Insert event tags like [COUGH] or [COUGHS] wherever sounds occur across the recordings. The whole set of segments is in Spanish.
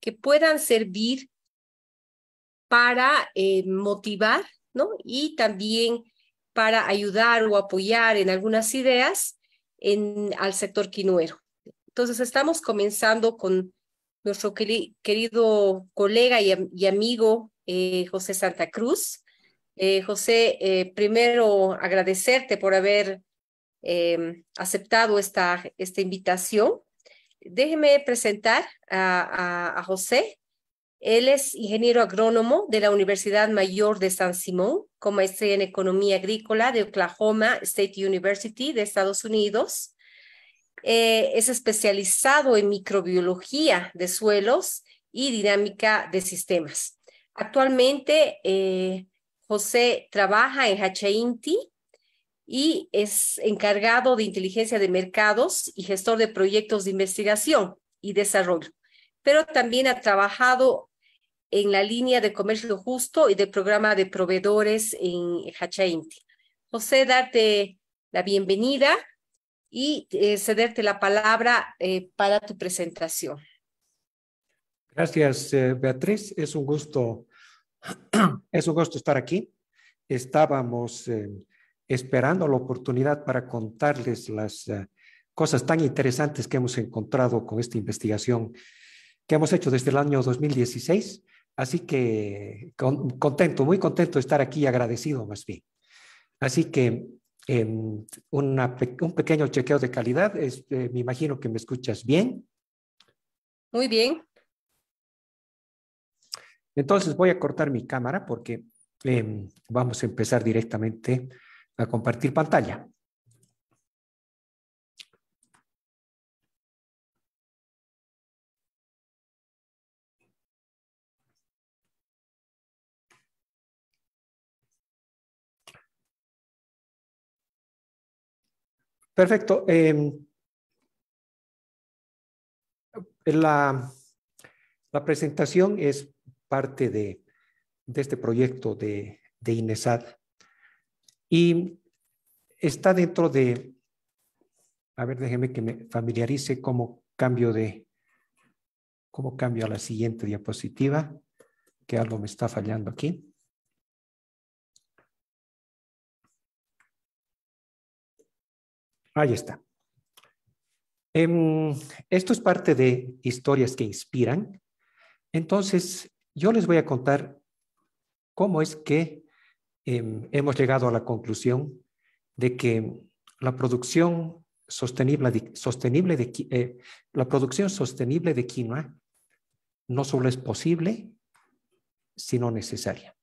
que puedan servir para eh, motivar, ¿no? Y también para ayudar o apoyar en algunas ideas en, al sector quinuero. Entonces, estamos comenzando con nuestro querido colega y, amigo eh, José Santa Cruz. Eh, José, primero agradecerte por haber em, aceptado esta, esta invitación déjeme presentar a, José. Él es ingeniero agrónomo de la Universidad Mayor de San Simón, con maestría en Economía Agrícola de Oklahoma State University de Estados Unidos. Eh, es especializado en microbiología de suelos y dinámica de sistemas. Actualmente, eh, José trabaja en HINTI y es encargado de inteligencia de mercados y gestor de proyectos de investigación y desarrollo. Pero también ha trabajado en la línea de comercio justo y del programa de proveedores en Hachainti. José, darte la bienvenida y eh, cederte la palabra eh, para tu presentación. Gracias, eh, Beatriz. Es un gusto, [CLEARS THROAT] es un gusto estar aquí. Estábamos esperando la oportunidad para contarles las eh, cosas tan interesantes que hemos encontrado con esta investigación que hemos hecho desde el año 2016. Así que contento, muy contento de estar aquí y agradecido más bien. Así que em, un pequeño chequeo de calidad. Es, este, me imagino que me escuchas bien. Muy bien. Entonces voy a cortar mi cámara porque em, vamos a empezar directamente a compartir pantalla. Perfecto. Em, la, la, presentación es parte de, de este proyecto de, de INESAD y está dentro de, a ver, déjenme que me familiarice cómo cambio de, cómo cambio a la siguiente diapositiva, que algo me está fallando aquí. Ahí está. Em, esto es parte de historias que inspiran. Entonces, yo les voy a contar cómo es que Em, hemos llegado a la conclusión de que la producción sostenible de, eh, la producción sostenible de quinoa no solo es posible, sino necesaria.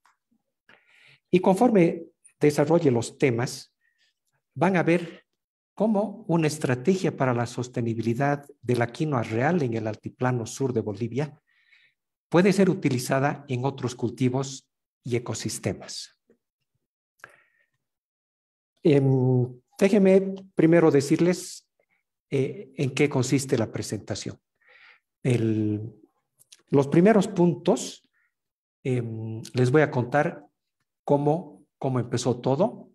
Y conforme desarrolle los temas, van a ver cómo una estrategia para la sostenibilidad de la quinoa real en el altiplano sur de Bolivia puede ser utilizada en otros cultivos y ecosistemas. Em, déjenme primero decirles eh, en qué consiste la presentación. los primeros puntos em, les voy a contar cómo empezó todo.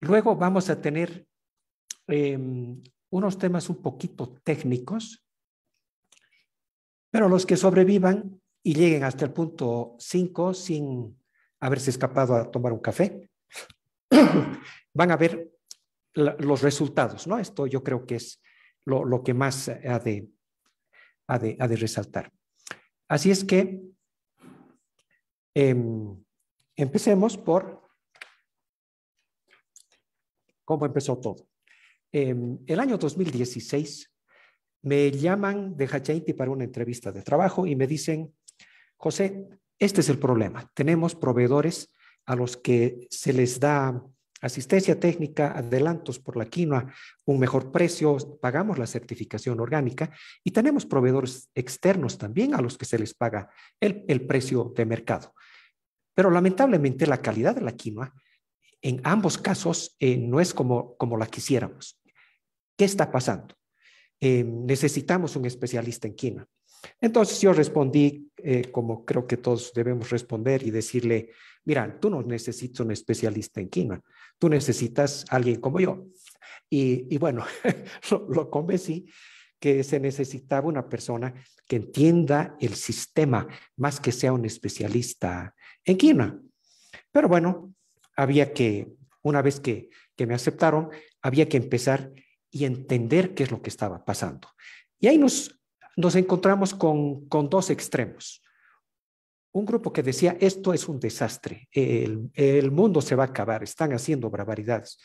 Luego vamos a tener em, unos temas un poquito técnicos, pero los que sobrevivan y lleguen hasta el punto 5 sin haberse escapado a tomar un café, [COUGHS] van a ver los resultados, ¿no? Esto yo creo que es lo, que más ha de, resaltar. Así es que em, empecemos por cómo empezó todo. Em, el año 2016 me llaman de Hachaiti para una entrevista de trabajo y me dicen, José, este es el problema. Tenemos proveedores a los que se les da asistencia técnica, adelantos por la quinoa, un mejor precio, pagamos la certificación orgánica y tenemos proveedores externos también a los que se les paga el, precio de mercado. Pero lamentablemente la calidad de la quinoa en ambos casos eh, no es como, como la quisiéramos. ¿Qué está pasando? Eh, necesitamos un especialista en quinoa. Entonces yo respondí, eh, como creo que todos debemos responder, y decirle mira, tú no necesitas un especialista en quina tú necesitas alguien como yo. Y, bueno, [LAUGHS] lo, convencí que se necesitaba una persona que entienda el sistema más que sea un especialista en quina Pero bueno, había que, una vez que, me aceptaron, había que empezar y entender qué es lo que estaba pasando. Y ahí nos, nos encontramos con, con dos extremos un grupo que decía, esto es un desastre, el, mundo se va a acabar, están haciendo barbaridades.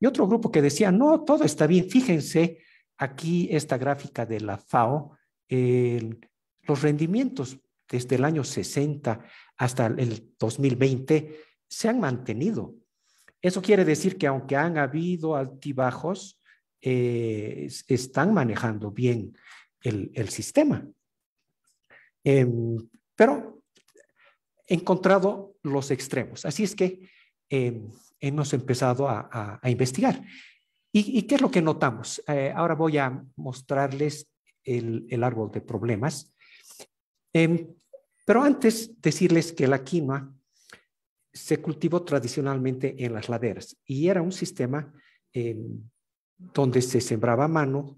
Y otro grupo que decía, no, todo está bien, fíjense aquí esta gráfica de la FAO, los rendimientos desde el año 60 hasta el 2020 se han mantenido. Eso quiere decir que aunque han habido altibajos, eh, están manejando bien el, sistema. Em, pero he encontrado los extremos. Así es que eh, hemos empezado a, investigar. ¿Y, qué es lo que notamos? Eh, ahora voy a mostrarles el, árbol de problemas. Em, pero antes decirles que la quima se cultivó tradicionalmente en las laderas y era un sistema em, donde se sembraba a mano,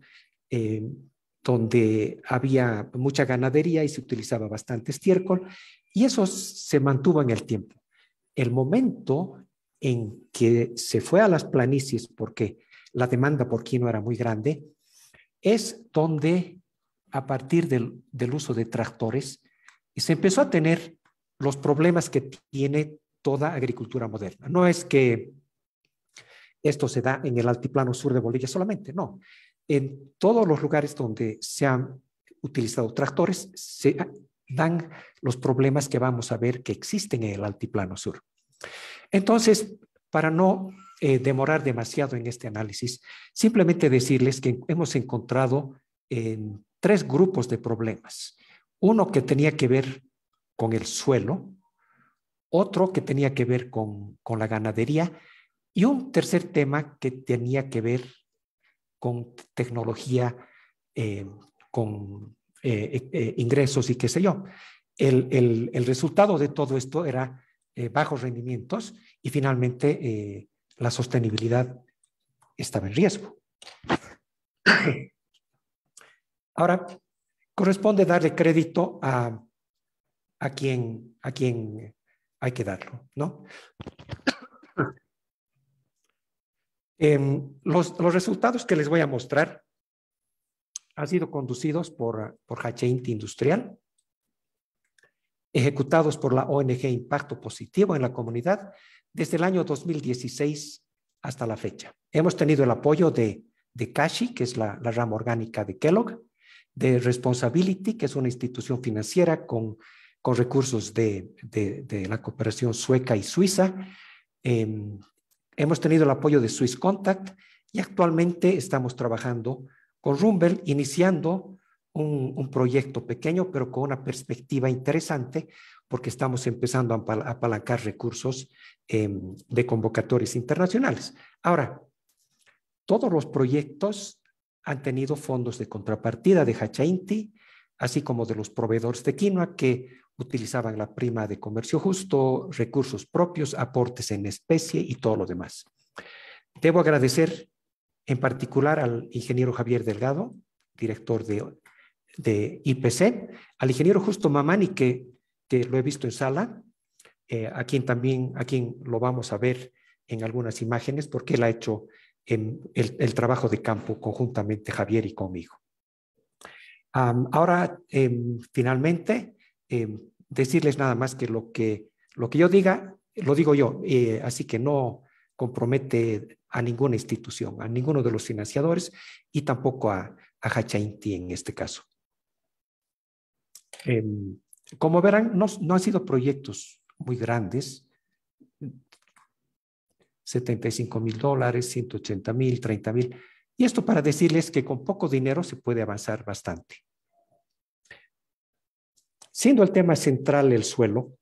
em, donde había mucha ganadería y se utilizaba bastante estiércol, y eso se mantuvo en el tiempo. El momento en que se fue a las planicies, porque la demanda por quinoa era muy grande, es donde a partir del, del uso de tractores se empezó a tener los problemas que tiene toda agricultura moderna. No es que esto se da en el altiplano sur de Bolivia solamente, no en todos los lugares donde se han utilizado tractores, se dan los problemas que vamos a ver que existen en el altiplano sur. Entonces, para no eh, demorar demasiado en este análisis, simplemente decirles que hemos encontrado en tres grupos de problemas. Uno que tenía que ver con el suelo, otro que tenía que ver con, con la ganadería y un tercer tema que tenía que ver con tecnología, eh, con eh, eh, ingresos y qué sé yo. El, resultado de todo esto era bajos rendimientos y finalmente la sostenibilidad estaba en riesgo. [COUGHS] Ahora, corresponde darle crédito a, quien, a quien hay que darlo, ¿no? Em, los, resultados que les voy a mostrar han sido conducidos por, por Industrial, ejecutados por la ONG Impacto Positivo en la comunidad desde el año 2016 hasta la fecha. Hemos tenido el apoyo de, de que es la, rama orgánica de Kellogg, de Responsibility, que es una institución financiera con, recursos de, la cooperación sueca y suiza, em, Hemos tenido el apoyo de Swiss Contact y actualmente estamos trabajando con Rumble, iniciando un, proyecto pequeño, pero con una perspectiva interesante, porque estamos empezando a apalancar recursos em, de convocatorias internacionales. Ahora, todos los proyectos han tenido fondos de contrapartida de Hachainti, así como de los proveedores de quinoa, que utilizaban la prima de comercio justo, recursos propios, aportes en especie y todo lo demás. Debo agradecer en particular al ingeniero Javier Delgado, director de, de IPC, al ingeniero Justo Mamani, que, que lo he visto en sala, eh, a quien también, a quien lo vamos a ver en algunas imágenes, porque él ha hecho en em, el, trabajo de campo conjuntamente Javier y conmigo. ahora, em, finalmente, Em, decirles nada más que lo que, lo que yo diga, lo digo yo, eh, así que no compromete a ninguna institución, a ninguno de los financiadores y tampoco a, a Hachainti en este caso. Em, como verán, no, no han sido proyectos muy grandes, 75 mil dólares, 180 mil, 30 mil. Y esto para decirles que con poco dinero se puede avanzar bastante. Siendo el tema central el suelo,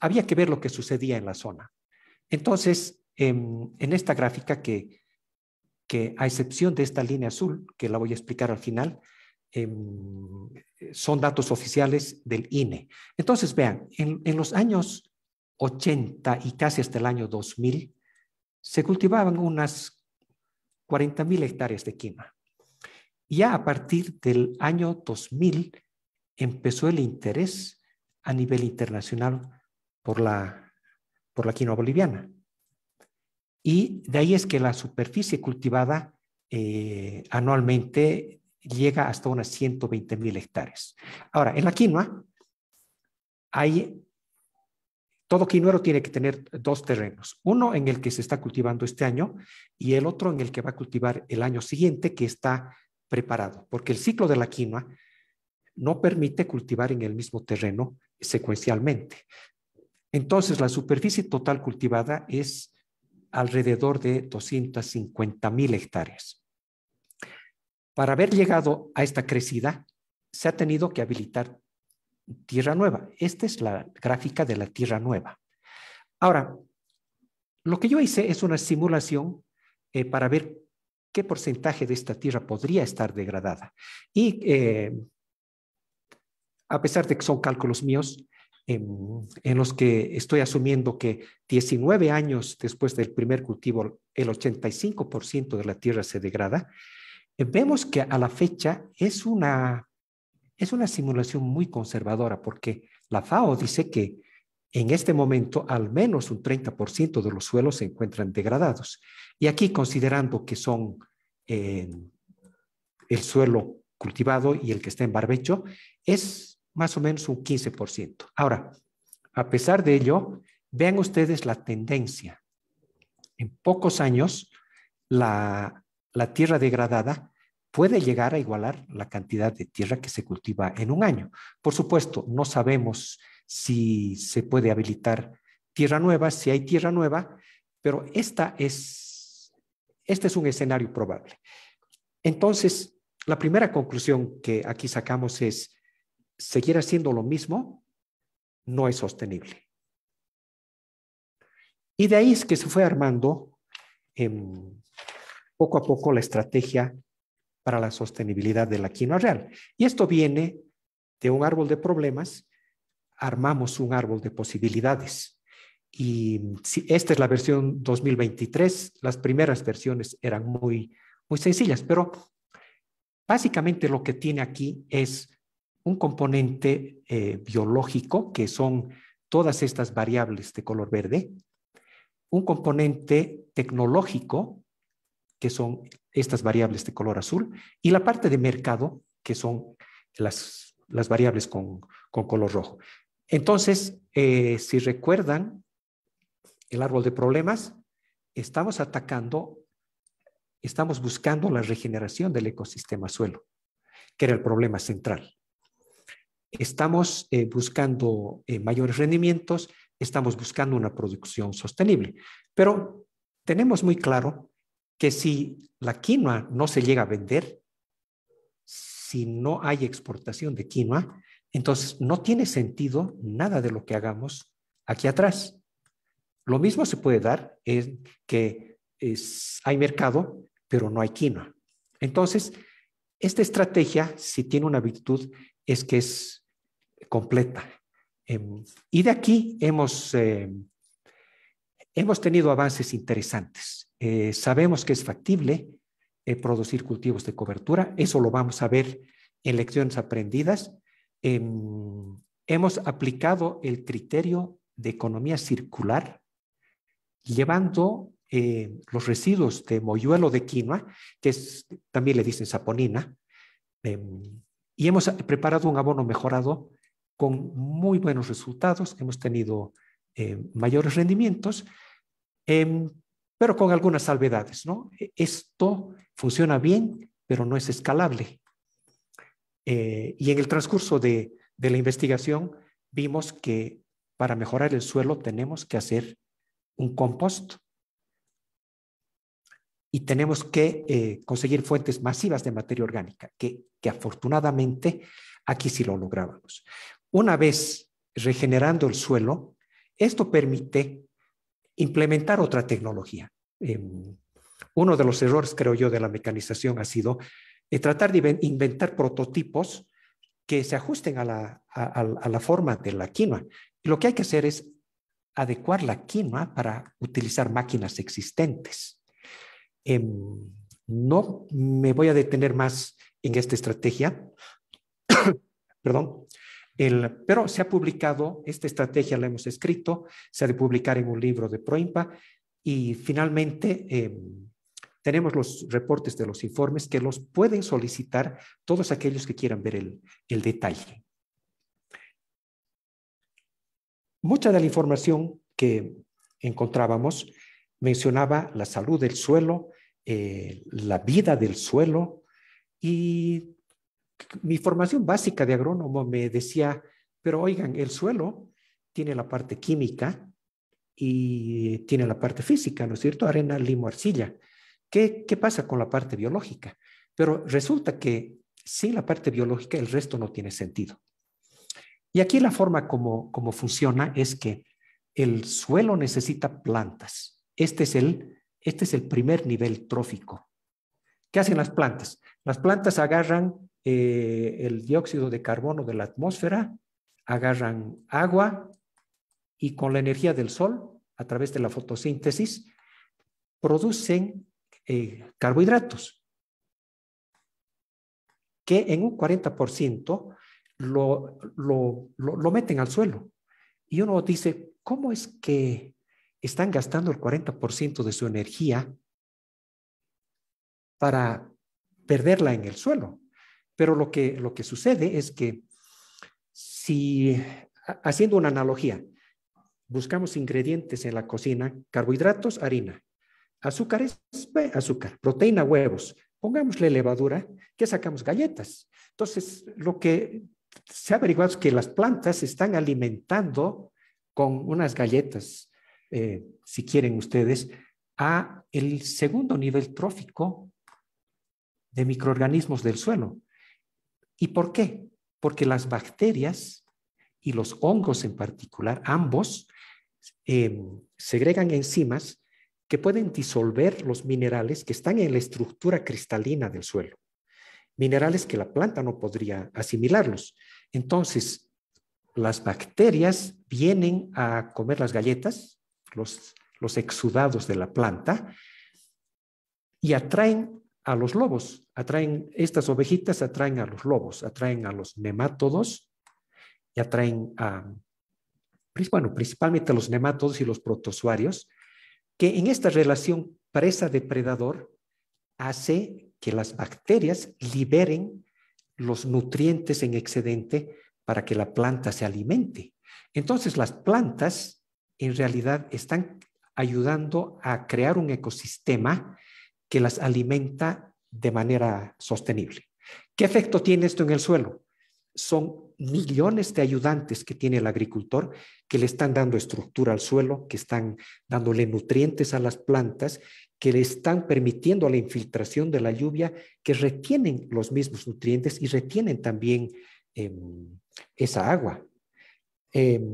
había que ver lo que sucedía en la zona. Entonces, em, en, esta gráfica que, a excepción de esta línea azul, que la voy a explicar al final, em, son datos oficiales del INE. Entonces, vean, en, los años 80 y casi hasta el año 2000, se cultivaban unas 40.000 hectáreas de quina. Ya a partir del año 2000 empezó el interés a nivel internacional por la, quinoa boliviana. Y de ahí es que la superficie cultivada eh, anualmente llega hasta unas 120 mil hectáreas. Ahora, en la quinoa hay, todo quinuero tiene que tener dos terrenos, uno en el que se está cultivando este año y el otro en el que va a cultivar el año siguiente que está preparado, porque el ciclo de la quinoa no permite cultivar en el mismo terreno secuencialmente. Entonces, la superficie total cultivada es alrededor de 250 mil hectáreas. Para haber llegado a esta crecida, se ha tenido que habilitar tierra nueva. Esta es la gráfica de la tierra nueva. Ahora, lo que yo hice es una simulación eh, para ver qué porcentaje de esta tierra podría estar degradada. Y eh, a pesar de que son cálculos míos, en, los que estoy asumiendo que 19 años después del primer cultivo, el 85% de la tierra se degrada, eh, vemos que a la fecha es una, es una simulación muy conservadora, porque la FAO dice que en este momento al menos un 30% de los suelos se encuentran degradados. Y aquí considerando que son eh, el suelo cultivado y el que está en barbecho, es más o menos un 15%. Ahora, a pesar de ello, vean ustedes la tendencia. En pocos años, la, tierra degradada puede llegar a igualar la cantidad de tierra que se cultiva en un año. Por supuesto, no sabemos si se puede habilitar tierra nueva, si hay tierra nueva, pero esta es, este es un escenario probable. Entonces, la primera conclusión que aquí sacamos es, seguir haciendo lo mismo no es sostenible. Y de ahí es que se fue armando em, poco a poco la estrategia para la sostenibilidad de la quinoa real. Y esto viene de un árbol de problemas, armamos un árbol de posibilidades. Y esta es la versión 2023, las primeras versiones eran muy, muy sencillas, pero básicamente lo que tiene aquí es un componente eh, biológico, que son todas estas variables de color verde, un componente tecnológico, que son estas variables de color azul, y la parte de mercado, que son las, variables con, color rojo. Entonces, eh, si recuerdan el árbol de problemas, estamos atacando, estamos buscando la regeneración del ecosistema suelo, que era el problema central estamos eh, buscando eh, mayores rendimientos, estamos buscando una producción sostenible. Pero tenemos muy claro que si la quinoa no se llega a vender, si no hay exportación de quinoa, entonces no tiene sentido nada de lo que hagamos aquí atrás. Lo mismo se puede dar en que hay mercado, pero no hay quinoa. Entonces, esta estrategia, si tiene una virtud, es que es completa. Em, y de aquí hemos, eh, hemos tenido avances interesantes. Eh, sabemos que es factible eh, producir cultivos de cobertura, eso lo vamos a ver en lecciones aprendidas. Em, hemos aplicado el criterio de economía circular, llevando los residuos de moyuelo de quinoa, que también le dicen saponina, em, y hemos preparado un abono mejorado con muy buenos resultados, hemos tenido eh, mayores rendimientos, em, pero con algunas salvedades. E, esto funciona bien, pero no es escalable. Eh, y en el transcurso de, la investigación vimos que para mejorar el suelo tenemos que hacer un compost y tenemos que eh, conseguir fuentes masivas de materia orgánica, que, que, afortunadamente aquí sí lo lográbamos. Una vez regenerando el suelo, esto permite implementar otra tecnología. Em, uno de los errores, creo yo, de la mecanización ha sido eh, tratar de inventar prototipos que se ajusten a la, forma de la quinoa. Y lo que hay que hacer es adecuar la quinoa para utilizar máquinas existentes. Em, no me voy a detener más en esta estrategia, [COUGHS] perdón, pero se ha publicado, esta estrategia la hemos escrito, se ha de publicar en un libro de Proimpa y finalmente em, tenemos los reportes de los informes que los pueden solicitar todos aquellos que quieran ver el, detalle. Mucha de la información que encontrábamos mencionaba la salud del suelo, eh, la vida del suelo y mi formación básica de agrónomo me decía, pero oigan, el suelo tiene la parte química y tiene la parte física, ¿no es cierto? Arena, limo, arcilla. ¿Qué, qué pasa con la parte biológica? Pero resulta que sin la parte biológica el resto no tiene sentido. Y aquí la forma como, como funciona es que el suelo necesita plantas. Este es, el, este es el primer nivel trófico. ¿Qué hacen las plantas? Las plantas agarran eh, el dióxido de carbono de la atmósfera, agarran agua y con la energía del sol, a través de la fotosíntesis, producen eh, carbohidratos, que en un 40% lo meten al suelo. Y uno dice, ¿cómo es que están gastando el 40% de su energía para perderla en el suelo? Pero lo que, lo que sucede es que si, haciendo una analogía, buscamos ingredientes en la cocina, carbohidratos, harina, azúcares, eh, azúcar, proteína, huevos, pongámosle levadura, que sacamos galletas. Entonces, lo que se ha averiguado es que las plantas se están alimentando con unas galletas, eh, si quieren ustedes, a el segundo nivel trófico de microorganismos del suelo. ¿Y por qué? Porque las bacterias y los hongos en particular, ambos, em, segregan enzimas que pueden disolver los minerales que están en la estructura cristalina del suelo. Minerales que la planta no podría asimilarlos. Entonces, las bacterias vienen a comer las galletas, los exudados de la planta, y atraen a los lobos, atraen, estas ovejitas atraen a los lobos, atraen a los nemátodos y atraen a, bueno, principalmente a los nemátodos y los protozoarios, que en esta relación presa-depredador hace que las bacterias liberen los nutrientes en excedente para que la planta se alimente. Entonces las plantas en realidad están ayudando a crear un ecosistema que las alimenta de manera sostenible. ¿Qué efecto tiene esto en el suelo? Son millones de ayudantes que tiene el agricultor que le están dando estructura al suelo, que están dándole nutrientes a las plantas, que le están permitiendo la infiltración de la lluvia, que retienen los mismos nutrientes y retienen también em, esa agua. Em,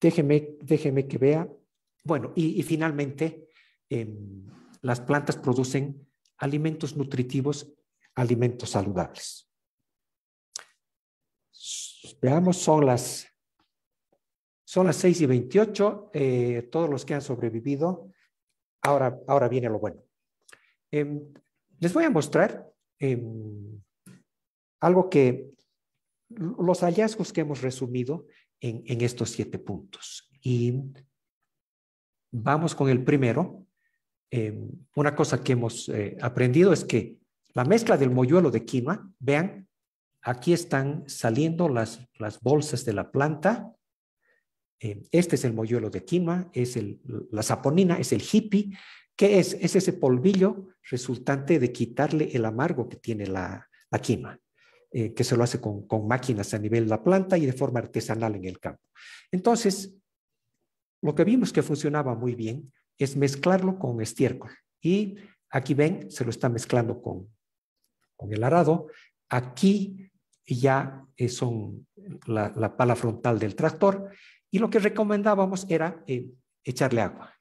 déjeme, déjeme que vea bueno, y, finalmente, em, las plantas producen alimentos nutritivos, alimentos saludables. Veamos, son las, son las 6 y 28, eh, todos los que han sobrevivido. Ahora, ahora viene lo bueno. Em, les voy a mostrar em, algo que, los hallazgos que hemos resumido en, en estos siete puntos. Y Vamos con el primero. Eh, una cosa que hemos eh, aprendido es que la mezcla del moyuelo de quinoa, vean, aquí están saliendo las, bolsas de la planta. Eh, este es el moyuelo de quinoa, es la saponina, es el hippie. que es? ese polvillo resultante de quitarle el amargo que tiene la, quima, quinoa. que se lo hace con, con, máquinas a nivel de la planta y de forma artesanal en el campo. Entonces, lo que vimos que funcionaba muy bien es mezclarlo con estiércol. Y aquí ven, se lo está mezclando con, con el arado. Aquí ya eh, son la, pala frontal del tractor. Y lo que recomendábamos era eh, echarle agua.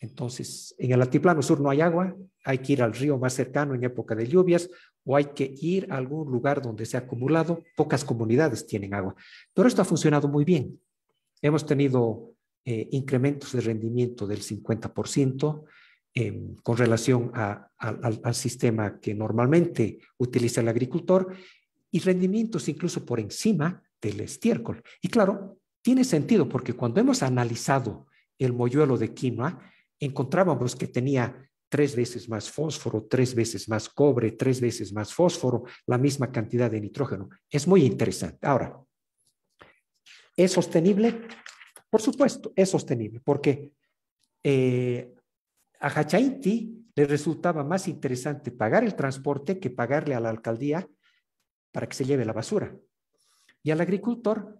Entonces, en el altiplano sur no hay agua, hay que ir al río más cercano en época de lluvias o hay que ir a algún lugar donde se ha acumulado. Pocas comunidades tienen agua. Pero esto ha funcionado muy bien. Hemos tenido eh, incrementos de rendimiento del 50% em, con relación al, sistema que normalmente utiliza el agricultor y rendimientos incluso por encima del estiércol. Y claro, tiene sentido porque cuando hemos analizado el moyuelo de quinoa, encontrábamos que tenía tres veces más fósforo, tres veces más cobre, tres veces más fósforo, la misma cantidad de nitrógeno. Es muy interesante. Ahora, ¿es sostenible? Por supuesto, es sostenible, porque eh, a Hachaiti le resultaba más interesante pagar el transporte que pagarle a la alcaldía para que se lleve la basura. Y al agricultor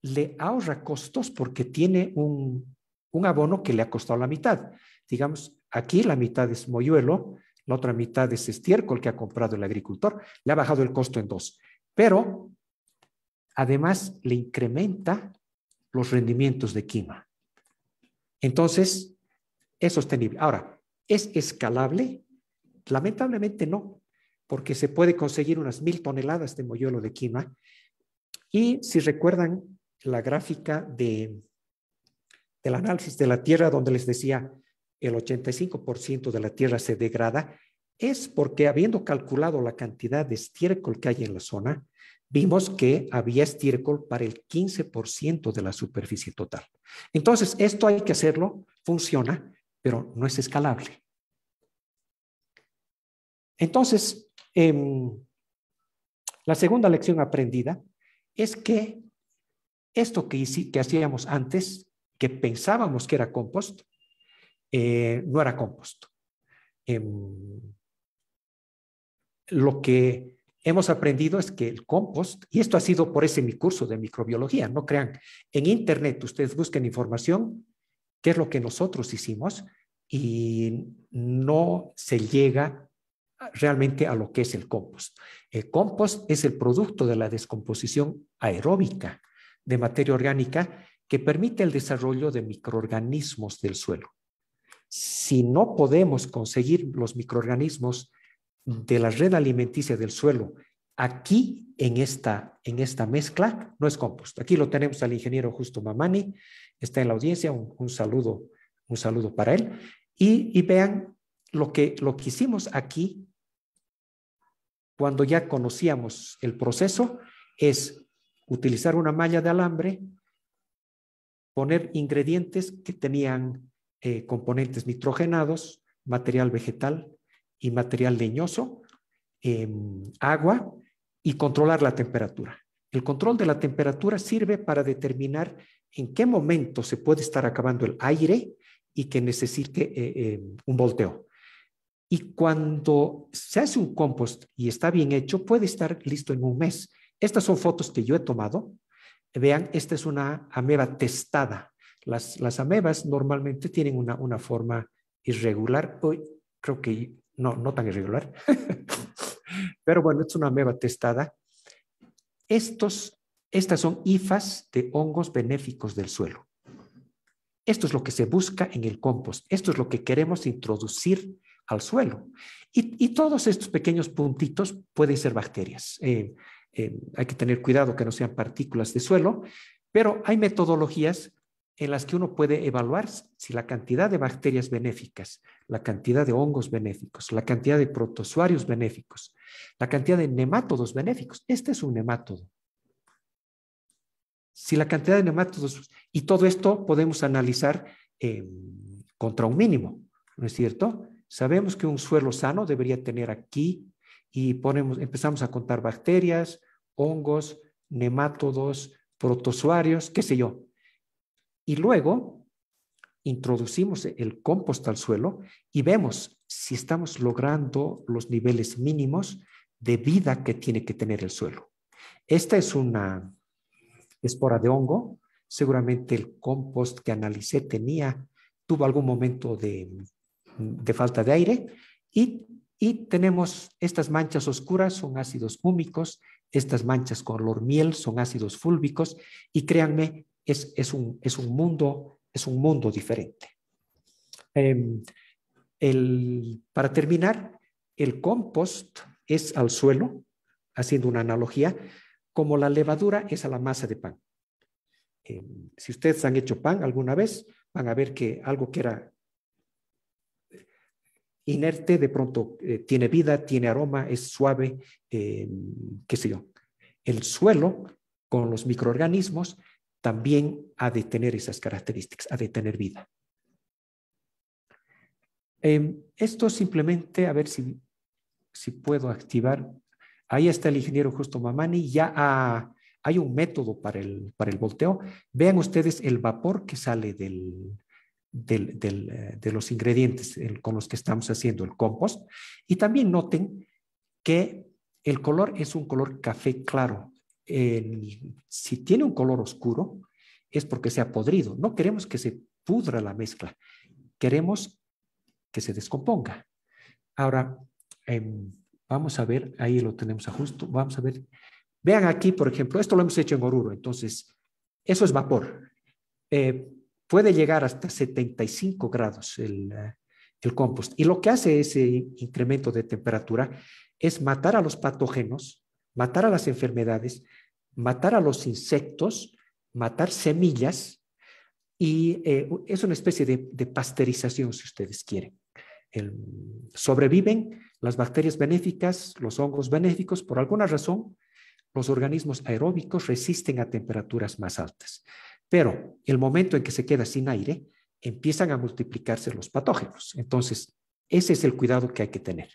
le ahorra costos porque tiene un, un abono que le ha costado la mitad. Digamos, aquí la mitad es moyuelo, la otra mitad es estiércol que ha comprado el agricultor, le ha bajado el costo en dos. Pero además le incrementa los rendimientos de quima. Entonces, es sostenible. Ahora, ¿es escalable? Lamentablemente no, porque se puede conseguir unas mil toneladas de moyuelo de quima. Y si recuerdan la gráfica del análisis de la tierra, donde les decía el 85% de la tierra se degrada, es porque habiendo calculado la cantidad de estiércol que hay en la zona, vimos que había estiércol para el 15% de la superficie total. Entonces, esto hay que hacerlo, funciona, pero no es escalable. Entonces, em, la segunda lección aprendida es que esto que, que hacíamos antes, que pensábamos que era compost, eh, no era compost. Em, lo que hemos aprendido es que el compost, y esto ha sido por ese mi curso de microbiología, no crean, en Internet ustedes busquen información, qué es lo que nosotros hicimos, y no se llega realmente a lo que es el compost. El compost es el producto de la descomposición aeróbica de materia orgánica que permite el desarrollo de microorganismos del suelo. Si no podemos conseguir los microorganismos de la red alimenticia del suelo aquí en esta, en esta mezcla no es compost. Aquí lo tenemos al ingeniero Justo Mamani, está en la audiencia, un, saludo, un saludo para él. Y, vean lo que, lo que hicimos aquí cuando ya conocíamos el proceso, es utilizar una malla de alambre, poner ingredientes que tenían eh, componentes nitrogenados, material vegetal, y material leñoso, em, agua y controlar la temperatura. El control de la temperatura sirve para determinar en qué momento se puede estar acabando el aire y que necesite eh, em, un volteo. Y cuando se hace un compost y está bien hecho, puede estar listo en un mes. Estas son fotos que yo he tomado. Vean, esta es una ameba testada. Las, amebas normalmente tienen una, una forma irregular. Hoy creo que no, tan irregular. Pero bueno, es una nueva testada. Estos, estas son hifas de hongos benéficos del suelo. Esto es lo que se busca en el compost. Esto es lo que queremos introducir al suelo. Y, todos estos pequeños puntitos pueden ser bacterias. Eh, eh, hay que tener cuidado que no sean partículas de suelo, pero hay metodologías en las que uno puede evaluar si la cantidad de bacterias benéficas, la cantidad de hongos benéficos, la cantidad de protozoarios benéficos, la cantidad de nemátodos benéficos. Este es un nemátodo. Si la cantidad de nemátodos, y todo esto podemos analizar em, contra un mínimo, ¿no es cierto? Sabemos que un suelo sano debería tener aquí y ponemos, empezamos a contar bacterias, hongos, nemátodos, protozoarios, qué sé yo, y luego introducimos el compost al suelo y vemos si estamos logrando los niveles mínimos de vida que tiene que tener el suelo. Esta es una espora de hongo. Seguramente el compost que analicé tenía, tuvo algún momento de, falta de aire y, tenemos estas manchas oscuras, son ácidos húmicos, estas manchas color miel son ácidos fúlvicos y créanme, es, un, mundo, es un mundo diferente. Em, para terminar, el compost es al suelo, haciendo una analogía, como la levadura es a la masa de pan. Em, si ustedes han hecho pan alguna vez, van a ver que algo que era inerte de pronto eh, tiene vida, tiene aroma, es suave, em, qué sé yo. El suelo, con los microorganismos, también ha de tener esas características, ha de tener vida. Em, esto simplemente, a ver si, si puedo activar. Ahí está el ingeniero Justo Mamani, ya hay un método para el, para el volteo. Vean ustedes el vapor que sale eh, de los ingredientes con los que estamos haciendo el compost. Y también noten que el color es un color café claro, si tiene un color oscuro, es porque se ha podrido. No queremos que se pudra la mezcla, queremos que se descomponga. Ahora, em, vamos a ver, ahí lo tenemos a vamos a ver. Vean aquí, por ejemplo, esto lo hemos hecho en Oruro, entonces, eso es vapor. Eh, puede llegar hasta 75 grados eh, el compost. Y lo que hace ese incremento de temperatura es matar a los patógenos matar a las enfermedades, matar a los insectos, matar semillas y eh, es una especie de, pasteurización, si ustedes quieren. sobreviven las bacterias benéficas, los hongos benéficos, por alguna razón, los organismos aeróbicos resisten a temperaturas más altas. Pero el momento en que se queda sin aire, empiezan a multiplicarse los patógenos. Entonces, ese es el cuidado que hay que tener.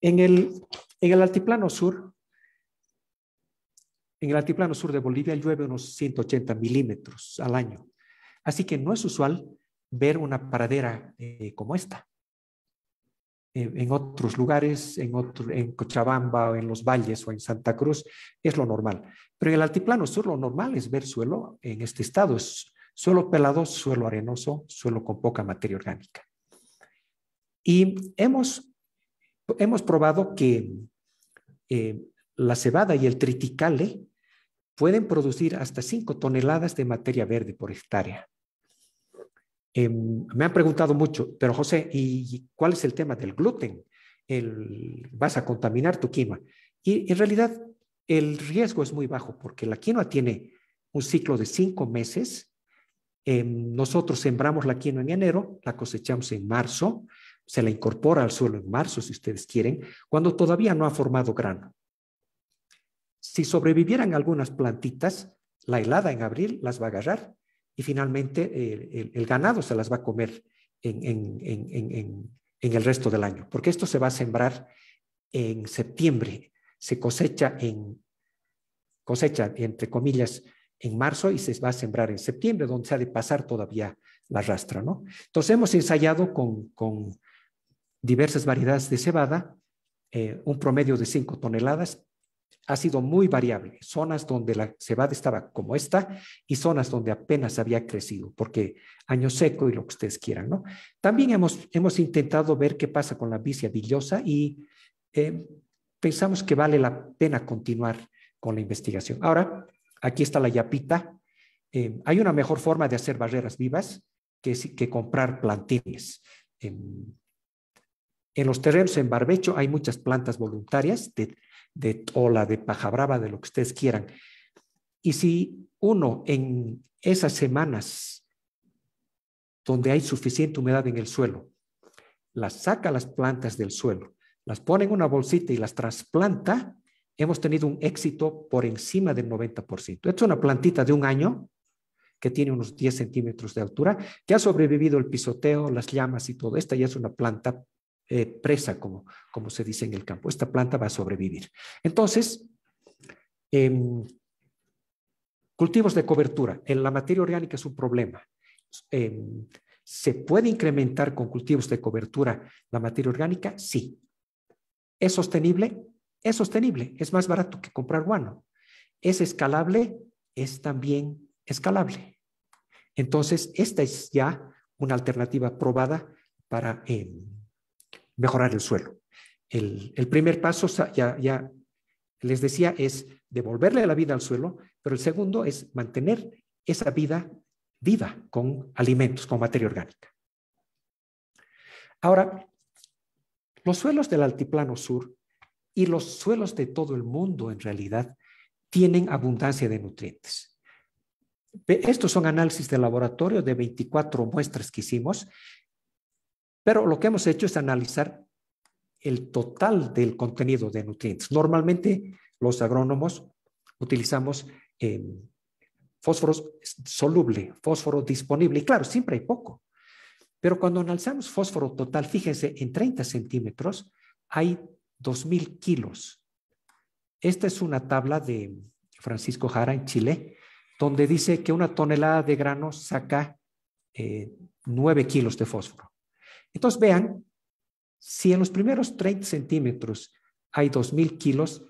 En el, en el altiplano sur, en el altiplano sur de Bolivia llueve unos 180 milímetros al año. Así que no es usual ver una paradera eh, como esta. Eh, en otros lugares, en, otro, en Cochabamba o en los valles o en Santa Cruz, es lo normal. Pero en el altiplano sur lo normal es ver suelo en este estado. Es suelo pelado, suelo arenoso, suelo con poca materia orgánica. Y hemos hemos probado que eh, la cebada y el triticale pueden producir hasta 5 toneladas de materia verde por hectárea. Em, me han preguntado mucho, pero José, ¿y cuál es el tema del gluten? El, ¿Vas a contaminar tu quinoa? Y en realidad el riesgo es muy bajo porque la quinoa tiene un ciclo de 5 meses. Em, nosotros sembramos la quinoa en enero, la cosechamos en marzo se la incorpora al suelo en marzo, si ustedes quieren, cuando todavía no ha formado grano. Si sobrevivieran algunas plantitas, la helada en abril las va a agarrar y finalmente eh, el, ganado se las va a comer en, en, el resto del año, porque esto se va a sembrar en septiembre, se cosecha en cosecha entre comillas en marzo y se va a sembrar en septiembre, donde se ha de pasar todavía la rastra, ¿no? Entonces hemos ensayado con, con diversas variedades de cebada, eh, un promedio de 5 toneladas, ha sido muy variable. Zonas donde la cebada estaba como esta y zonas donde apenas había crecido, porque año seco y lo que ustedes quieran, ¿no? También hemos, hemos intentado ver qué pasa con la vicia villosa, y eh, pensamos que vale la pena continuar con la investigación. Ahora, aquí está la yapita. Eh, hay una mejor forma de hacer barreras vivas que, que comprar plantines. En los terrenos en barbecho hay muchas plantas voluntarias de, de tola, de paja brava, de lo que ustedes quieran. Y si uno en esas semanas donde hay suficiente humedad en el suelo, las saca las plantas del suelo, las pone en una bolsita y las trasplanta, hemos tenido un éxito por encima del 90%. Esta es una plantita de un año que tiene unos 10 centímetros de altura, que ha sobrevivido el pisoteo, las llamas y todo. Esta ya es una planta eh, presa, como, como se dice en el campo. Esta planta va a sobrevivir. Entonces, em, cultivos de cobertura. En la materia orgánica es un problema. Em, ¿Se puede incrementar con cultivos de cobertura la materia orgánica? Sí. ¿Es sostenible? Es sostenible. Es más barato que comprar guano. ¿Es escalable? Es también escalable. Entonces, esta es ya una alternativa probada para... Em, mejorar el suelo. El, primer paso, ya, ya les decía, es devolverle la vida al suelo, pero el segundo es mantener esa vida viva con alimentos, con materia orgánica. Ahora, los suelos del Altiplano Sur y los suelos de todo el mundo en realidad tienen abundancia de nutrientes. Estos son análisis de laboratorio de 24 muestras que hicimos pero lo que hemos hecho es analizar el total del contenido de nutrientes. Normalmente los agrónomos utilizamos em, fósforo soluble, fósforo disponible. Y claro, siempre hay poco. Pero cuando analizamos fósforo total, fíjense, en 30 centímetros hay 2.000 kilos. Esta es una tabla de Francisco Jara en Chile, donde dice que una tonelada de grano saca eh, 9 kilos de fósforo. Entonces vean, si en los primeros 30 centímetros hay 2.000 kilos,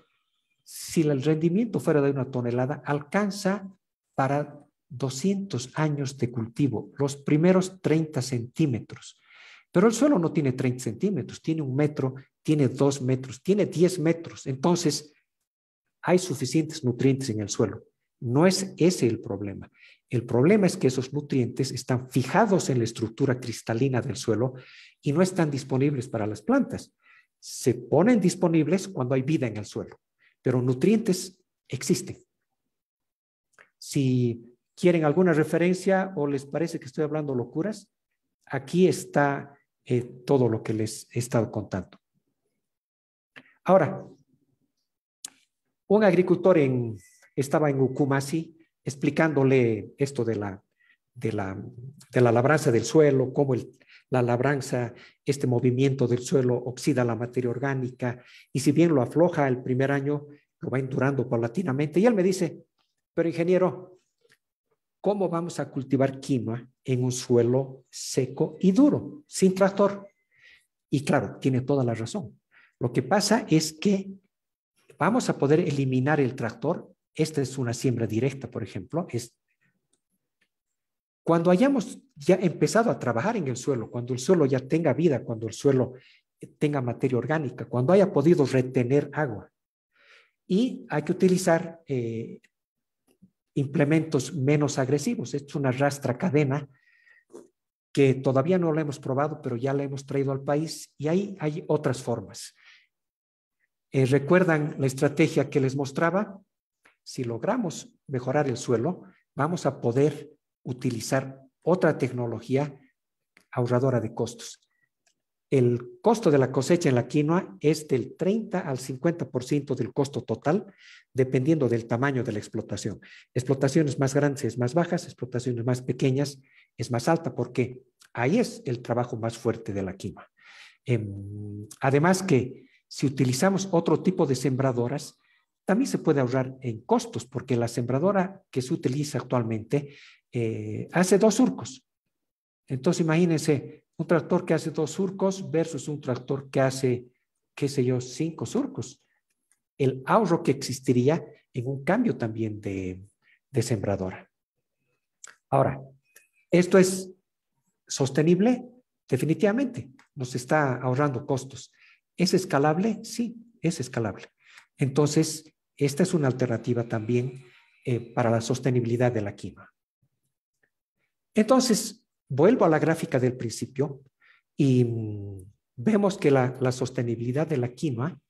si el rendimiento fuera de una tonelada, alcanza para 200 años de cultivo, los primeros 30 centímetros. Pero el suelo no tiene 30 centímetros, tiene un metro, tiene dos metros, tiene 10 metros. Entonces, hay suficientes nutrientes en el suelo. No es ese el problema. El problema es que esos nutrientes están fijados en la estructura cristalina del suelo y no están disponibles para las plantas. Se ponen disponibles cuando hay vida en el suelo, pero nutrientes existen. Si quieren alguna referencia o les parece que estoy hablando locuras, aquí está eh, todo lo que les he estado contando. Ahora, un agricultor estaba en Ukumasi explicándole esto de la, de la, labranza del suelo, cómo la labranza, este movimiento del suelo oxida la materia orgánica y si bien lo afloja el primer año, lo va endurando paulatinamente. Y él me dice, pero ingeniero, ¿cómo vamos a cultivar quinoa en un suelo seco y duro, sin tractor? Y claro, tiene toda la razón. Lo que pasa es que vamos a poder eliminar el tractor esta es una siembra directa, por ejemplo. Es cuando hayamos ya empezado a trabajar en el suelo, cuando el suelo ya tenga vida, cuando el suelo tenga materia orgánica, cuando haya podido retener agua. Y hay que utilizar eh, implementos menos agresivos. Esto es una rastra cadena que todavía no la hemos probado, pero ya la hemos traído al país y ahí hay otras formas. Eh, ¿Recuerdan la estrategia que les mostraba? si logramos mejorar el suelo, vamos a poder utilizar otra tecnología ahorradora de costos. El costo de la cosecha en la quinoa es del 30 al 50% del costo total, dependiendo del tamaño de la explotación. Explotaciones más grandes es más bajas, explotaciones más pequeñas es más alta, porque ahí es el trabajo más fuerte de la quinoa. Em, además que si utilizamos otro tipo de sembradoras, también se puede ahorrar en costos porque la sembradora que se utiliza actualmente eh, hace dos surcos. Entonces imagínense un tractor que hace dos surcos versus un tractor que hace, qué sé yo, cinco surcos. El ahorro que existiría en un cambio también de, de sembradora. Ahora, ¿esto es sostenible? Definitivamente, nos está ahorrando costos. ¿Es escalable? Sí, es escalable. Entonces, esta es una alternativa también eh, para la sostenibilidad de la quima. Entonces, vuelvo a la gráfica del principio y mm, vemos que la, la sostenibilidad de la quima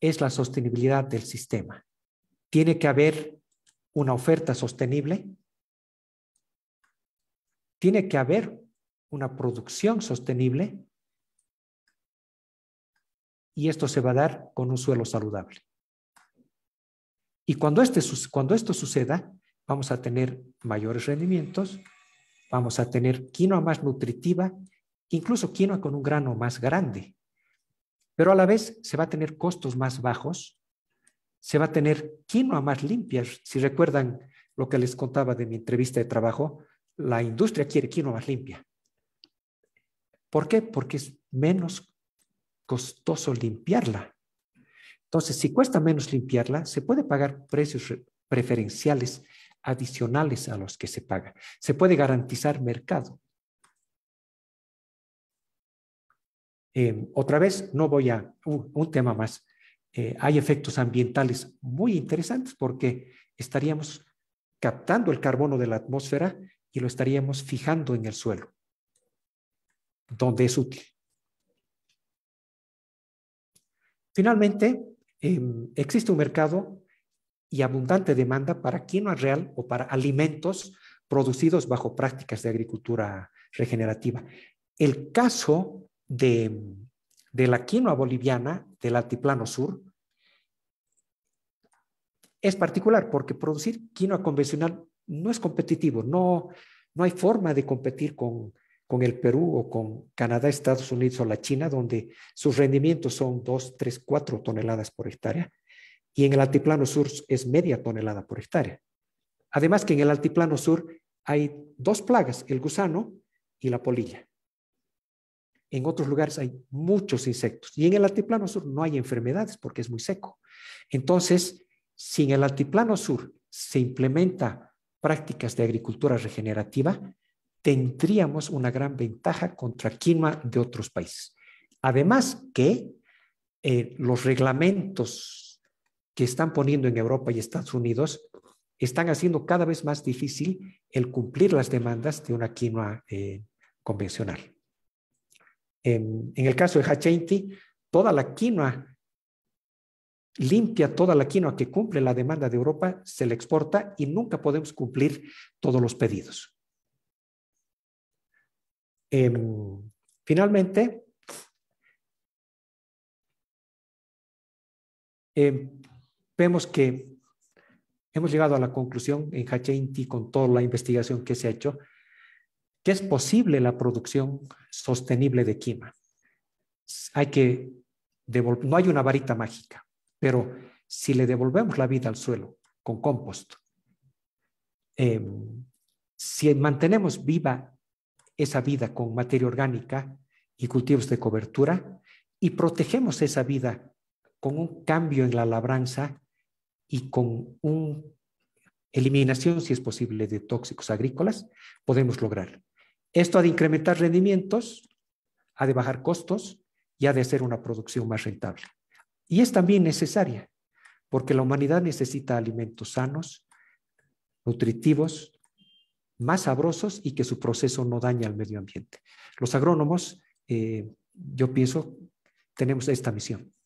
es la sostenibilidad del sistema. Tiene que haber una oferta sostenible, tiene que haber una producción sostenible y esto se va a dar con un suelo saludable. Y cuando, este cuando esto suceda, vamos a tener mayores rendimientos, vamos a tener quinoa más nutritiva, incluso quinoa con un grano más grande. Pero a la vez se va a tener costos más bajos, se va a tener quinoa más limpia. Si recuerdan lo que les contaba de mi entrevista de trabajo, la industria quiere quinoa más limpia. ¿Por qué? Porque es menos costoso limpiarla. Entonces, si cuesta menos limpiarla, se puede pagar precios preferenciales adicionales a los que se paga. Se puede garantizar mercado. Eh, otra vez, no voy a un, tema más. Eh, hay efectos ambientales muy interesantes porque estaríamos captando el carbono de la atmósfera y lo estaríamos fijando en el suelo, donde es útil. Finalmente, em, existe un mercado y abundante demanda para quinoa real o para alimentos producidos bajo prácticas de agricultura regenerativa. El caso de, de la quinoa boliviana del altiplano sur es particular porque producir quinoa convencional no es competitivo, no, no hay forma de competir con con el Perú o con Canadá, Estados Unidos o la China, donde sus rendimientos son 2, 3, 4 toneladas por hectárea. Y en el altiplano sur es media tonelada por hectárea. Además que en el altiplano sur hay dos plagas, el gusano y la polilla. En otros lugares hay muchos insectos. Y en el altiplano sur no hay enfermedades porque es muy seco. Entonces, si en el altiplano sur se implementa prácticas de agricultura regenerativa, tendríamos una gran ventaja contra quinoa de otros países. Además que eh, los reglamentos que están poniendo en Europa y Estados Unidos están haciendo cada vez más difícil el cumplir las demandas de una quinoa eh, convencional. En, el caso de Hacheinti, toda la quinoa limpia, toda la quinoa que cumple la demanda de Europa, se le exporta y nunca podemos cumplir todos los pedidos. Em, finalmente, em, vemos que hemos llegado a la conclusión en Hachainti con toda la investigación que se ha hecho, que es posible la producción sostenible de quima. Hay que no hay una varita mágica, pero si le devolvemos la vida al suelo con compost, em, si mantenemos viva esa vida con materia orgánica y cultivos de cobertura y protegemos esa vida con un cambio en la labranza y con una eliminación, si es posible, de tóxicos agrícolas, podemos lograr. Esto ha de incrementar rendimientos, ha de bajar costos y ha de hacer una producción más rentable. Y es también necesaria, porque la humanidad necesita alimentos sanos, nutritivos, más sabrosos y que su proceso no daña al medio ambiente. Los agrónomos, eh, yo pienso, tenemos esta misión.